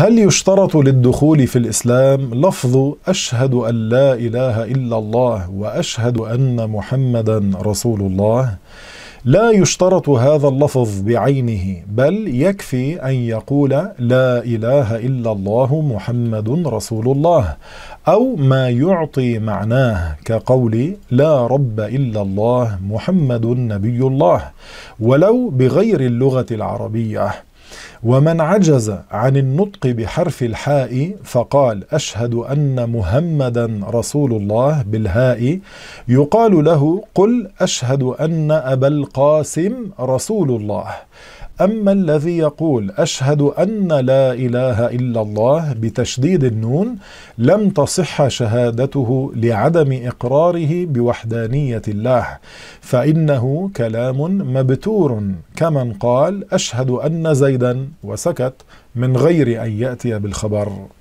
هل يشترط للدخول في الإسلام لفظ أشهد أن لا إله إلا الله وأشهد أن محمدا رسول الله؟ لا يشترط هذا اللفظ بعينه بل يكفي أن يقول لا إله إلا الله محمد رسول الله أو ما يعطي معناه كقول لا رب إلا الله محمد نبي الله ولو بغير اللغة العربية ومن عجز عن النطق بحرف الحاء فقال أشهد أن محمدا رسول الله بالهاء يقال له قل أشهد أن أبا القاسم رسول الله أما الذي يقول أشهد أن لا إله إلا الله بتشديد النون لم تصح شهادته لعدم إقراره بوحدانية الله فإنه كلام مبتور كمن قال أشهد أن زيدا وسكت من غير أن يأتي بالخبر